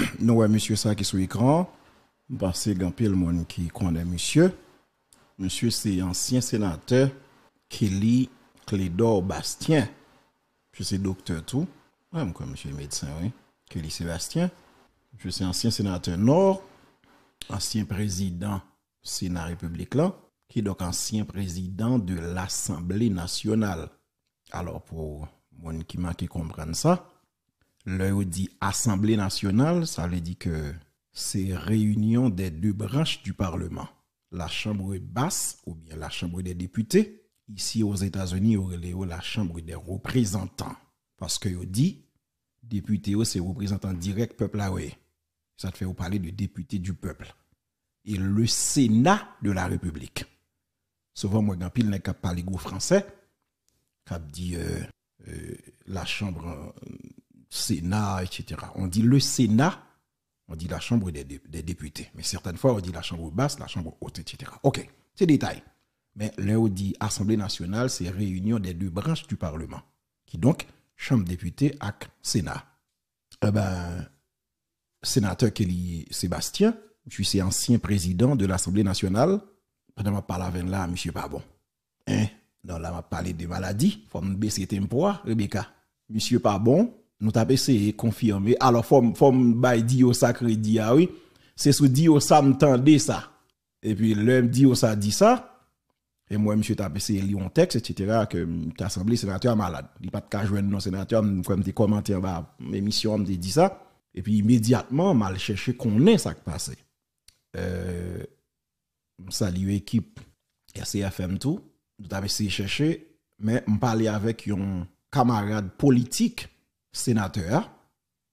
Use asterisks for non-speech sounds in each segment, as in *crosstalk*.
*clears throat* nous voyons monsieur ça qui est sur l'écran, parce y monde qui connaît monsieur. Monsieur, c'est ancien sénateur Kelly Clédor Bastien. je c'est docteur tout. Oui, monsieur médecin, oui. Kelly Sébastien. je c'est ancien sénateur Nord, ancien président Sénat République qui est donc ancien président de l'Assemblée nationale. Alors, pour les gens qui comprennent ça, on dit Assemblée nationale, ça veut dire que c'est réunion des deux branches du Parlement. La Chambre basse, ou bien la Chambre des députés. Ici aux États-Unis, on la Chambre des représentants. Parce que il dit, député, c'est représentant direct peuple à Ça te fait parler de député du peuple. Et le Sénat de la République. Souvent, moi, quand pile n'est qu'à parler français, qui dit euh, euh, la Chambre. Euh, Sénat, etc. On dit le Sénat, on dit la Chambre des, députés. Mais certaines fois, on dit la Chambre basse, la Chambre haute, etc. OK, c'est détail. Mais là, on dit Assemblée nationale, c'est réunion des deux branches du Parlement, qui donc, Chambre députés et Sénat. Eh ben, sénateur Kelly Sébastien, je suis ancien président de l'Assemblée nationale, pendant ma avec là, monsieur Pabon. Hein? Non, là, m'a parlé des maladies, faut me baisser Rebecca. Monsieur Pabon, nous avons essayé de confirmer. Alors, il faut by Dio sacré ah oui. C'est sous Dio ça m'tendait ça. Et puis, l'homme Dio ça dit ça. Et moi, monsieur, t'as essayé de lire un texte, etc., que t'as assemblé sénateur malade. Il n'y a pas de cas joindre non sénateur, comme des commentaires, bah, émission, me dit ça. Et puis, immédiatement, mal chercher qu'on est ça qui passé. Euh, salut équipe SCFM tout. Nous avons essayé de chercher, mais on parlait avec un camarade politique sénateur,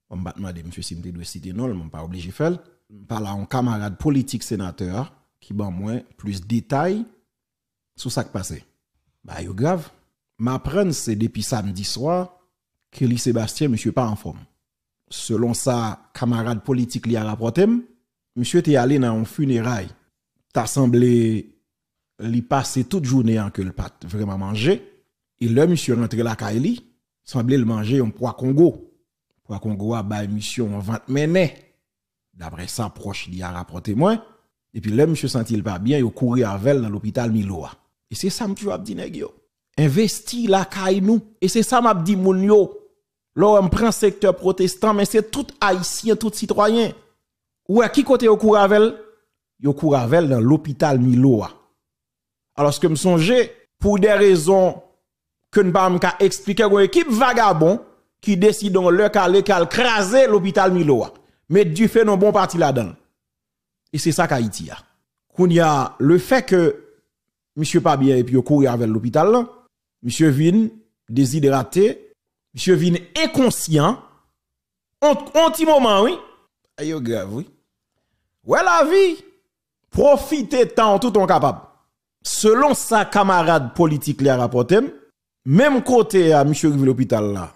on m'a demandé, monsieur, si je citer non, on m'm pas obligé de faire. Par là, un camarade politique sénateur qui ban moins plus de détails sur ce qui passé. Bah, eu grave. c'est depuis samedi soir que le Sébastien, monsieur, pas en forme. Selon sa camarade politique li a rapporté, monsieur était allé dans un funérail. T'as semblé lui passer toute journée en que le pâte vraiment manger. Et là, monsieur rentré la caille semblait le manger en poids Congo. Poids Congo a ba mission en vente menée. D'après ça, proche li a rapporté moins. Et puis là, monsieur sentit pas bien, il à avec dans l'hôpital Miloa. Et c'est ça que je Investi la caille nous. Et c'est ça m'a dit moun yo. L'on prend secteur protestant, mais c'est tout haïtien, tout citoyen. Ou à qui côté au couravel? avec Yo à dans l'hôpital Miloa. Alors ce que me songe pour des raisons que nous pas expliquer une équipe vagabond qui décide dans leur craser l'hôpital Miloa. Mais Dieu fait non bon parti là-dedans. Et c'est ça y a. le fait que monsieur pas bien et puis courir avec l'hôpital monsieur Vin déshydraté, monsieur Vin inconscient. Un petit moment oui. Ayo grave oui. Ouais la vie. Profitez tant tout ton capable. Selon sa camarade politique les rapporté, même côté à euh, monsieur rive l'hôpital là.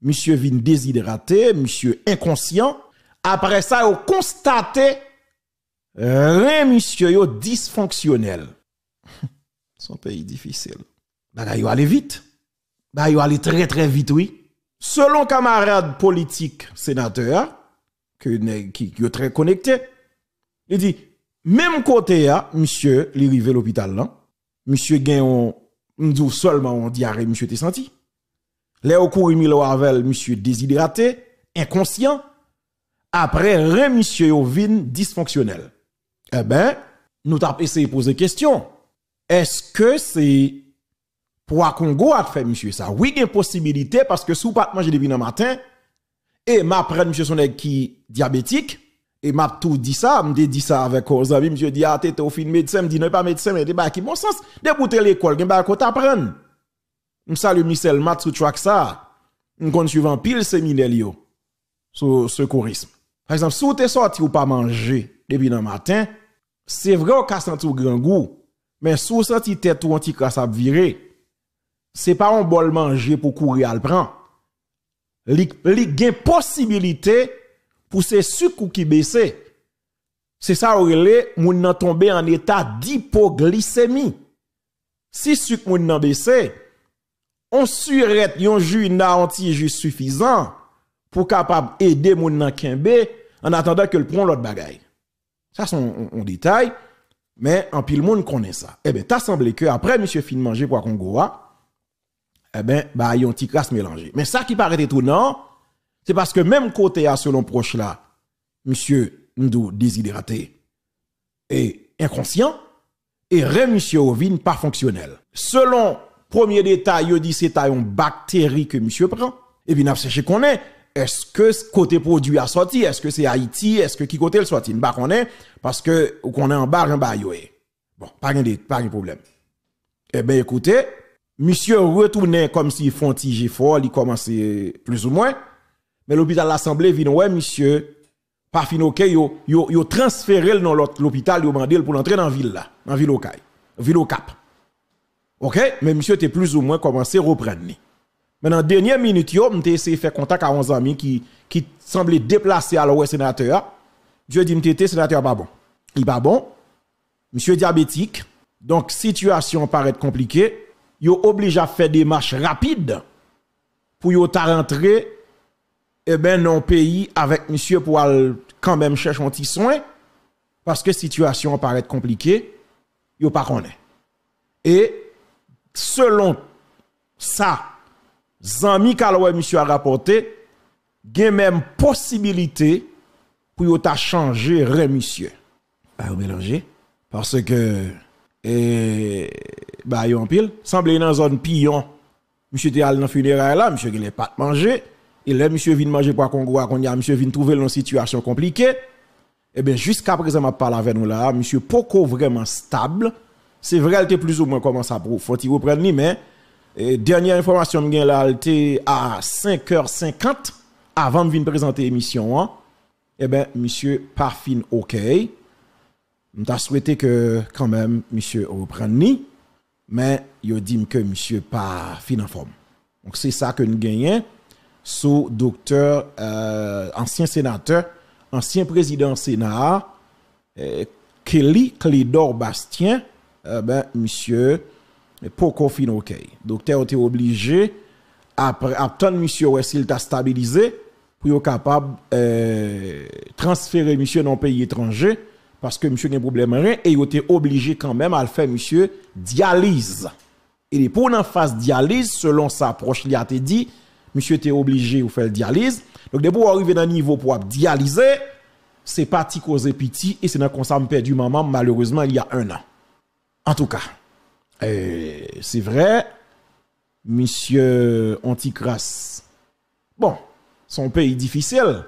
Monsieur vient déshydraté, monsieur inconscient. Après ça, il constaté un monsieur yo dysfonctionnel. *laughs* Son pays difficile. Bah, il yo aller vite. Bah, il yo aller très très vite oui. Selon camarade politique sénateur hein, qui est très connecté, il dit même côté à hein, monsieur, il l'hôpital là. Hein, monsieur gagne nous seulement on diarrhée, monsieur t'es senti. Léo monsieur déshydraté, inconscient. Après, re monsieur vin dysfonctionnel. Eh ben, nous avons essayé de poser question. Est-ce que c'est pour Congo à faire monsieur ça? Oui, il y a possibilité parce que sous vous pas manger depuis le matin, et m'apprendre monsieur Soneg qui diabétique, et m'a tout dit ça, m'a dit ça avec cause. amis, je dit ah t'es au film médecin, dis... dit non pas médecin mais débat qui bon sens. Débouter l'école, gain pas quoi apprendre. Me salue Michel Mat sous track ça. On compte suivant pile séminaire yo sur secourisme. Par exemple, si t'es êtes sorti ou pas manger depuis le matin, c'est vrai qu'on casse un tout grand goût, mais si vous sentez tête ou anti crasse à virer, c'est pas un bol manger pour courir à le prendre. Il y possibilité pour ces sucre qui baissent. C'est ça, est, il est tombé en état d'hypoglycémie. Si sucre mon nan baissé, on surette yon jus na anti juste suffisant pour capable aider mon nan en attendant que le prend l'autre bagaille. Ça, c'est un détail, mais en pile monde connaît ça. Eh bien, t'as semblé que après monsieur fin manger pour Congo, eh bien, bah, un petit crasse mélangé. Mais ça qui paraît étonnant, c'est parce que même côté à long proche là, monsieur Ndou déshydraté et inconscient, et ré au vin pas fonctionnel. Selon premier détail, il dit c'est une bactérie que monsieur prend. Et bien, cherché qu'on est. Est-ce que ce côté produit a sorti? Est-ce que c'est Haïti? Est-ce que qui côté le sorti? Ne qu'on est parce que qu'on est en bas, en bas, Bon, pas de, pas de problème. Eh bien, écoutez, monsieur retourne comme s'il font fort, il commençait plus ou moins mais l'hôpital l'Assemblée vient, ouais, monsieur, pas fin ok, yo, yo, transféré dans l'hôpital, hôpital mandé pour entrer dans la ville là, dans la ville au ville Cap. Ok? Mais monsieur, t'es plus ou moins commencé à reprendre. Mais dans la dernière minute, yo, m'te essayé de faire contact à 11 ami... qui, qui semblait déplacés à l'ouest sénateur. Ah. Dieu dit, m'te sénateur pas bon. Il pas bon. Monsieur diabétique. Donc, situation paraît compliquée. Yo obligé à faire des marches rapides pour yo rentrer eh ben non pays avec monsieur pour quand même chercher un petit soin parce que situation paraît compliquée yo pas connaît et selon ça zami a, monsieur a rapporté a même possibilité pour yo ta changer ré monsieur pas mélanger parce que et eh, bah yon pile semblé dans zone pion monsieur était allé dans funérailles là monsieur qui n'est pas mangé et là, monsieur vient manger pour Congo, qu'on a monsieur vient trouver une situation compliquée. Eh bien, jusqu'à présent, je parle avec nous là, monsieur Poco vraiment stable. C'est vrai, elle était plus ou moins comment ça pour. Faut-il reprenne, mais eh, dernière information, je là, elle était à 5h50 avant de venir présenter l'émission. Hein. Eh bien, monsieur Parfine, ok. Je souhaité que, quand même, monsieur reprenne ni, mais il dit que monsieur fin en forme. Donc, c'est ça que nous gagnons sous docteur, euh, ancien sénateur, ancien président Sénat, euh, Kelly Clédor Bastien, euh, ben, monsieur Pocofino ok. Docteur était obligé, après, après monsieur, ouais, s'il t'a stabilisé, pour être capable de transférer monsieur dans un pays étranger, parce que monsieur pas de problème et il était obligé quand même à le faire monsieur dialyse. Et pour en face dialyse, selon sa approche, il a été dit, monsieur était obligé de faire le dialyse. Donc, dès pour arriver dans un niveau pour dialyser, c'est parti causer pitié et c'est dans ça perdu maman, malheureusement, il y a un an. En tout cas, eh, c'est vrai, monsieur Anticras, bon, son pays difficile,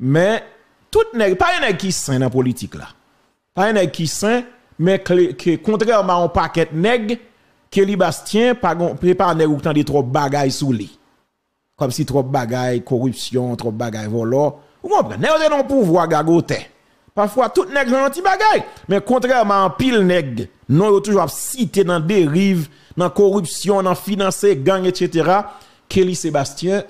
mais tout n'est pas un qui sain dans la politique là. Pas un qui sain, mais que, contrairement à un paquet nèg, que Bastien, pas un nèg ou des trop bagaille sous lui. Comme si trop bagaille, corruption, trop bagaille, volo. Vous comprenez? nest pas pouvoir gagoter? Parfois, tout nèg un petit bagaille. Mais contrairement à pile nèg, non, toujours cité dans dérive, dans corruption, dans financer gang, etc. Kelly Sébastien,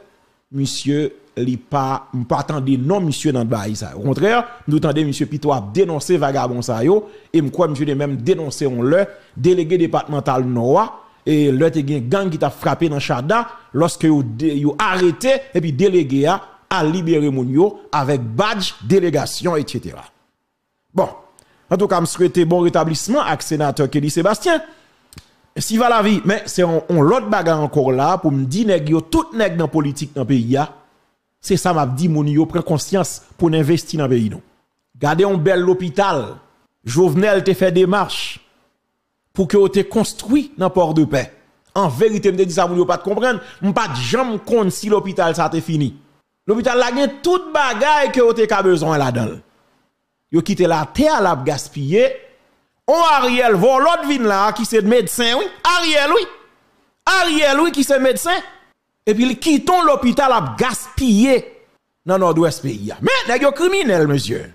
monsieur, li pas, pas non, monsieur, dans le bail, ça. Au contraire, nous attendez monsieur Pito a dénoncer vagabond, ça, yo. Et moi monsieur, même dénoncé, on le, délégué départemental, noa et le gang qui t'a frappé dans Chada lorsque yo yo arrêté et puis délégué à libérer moun avec badge délégation etc. Bon, en tout cas, je souhaite bon rétablissement le sénateur Kelly Sébastien. Si va la vie, mais c'est on, lot l'autre bagarre encore là pour me dire nèg yo tout nèg dans politique dans pays C'est ça m'a dit moun yo conscience pour investir dans pays Gardez un bel hôpital. Jovenel te fait des marches pour que vous été construit dans port de paix. En vérité, je dis ça, vous ne pas comprendre. Je ne pas jamais compte si l'hôpital ça fini. L'hôpital là, tout tout bagaille que vous avez besoin là-dedans. Vous quittez la terre, la gaspiller. On Ariel, voit l'autre vin là, qui c'est médecin, oui. Ariel, oui. Ariel, oui, qui c'est médecin. Et puis, ils quittent l'hôpital à gaspiller dans notre nord-ouest pays. Mais, les criminels, monsieur.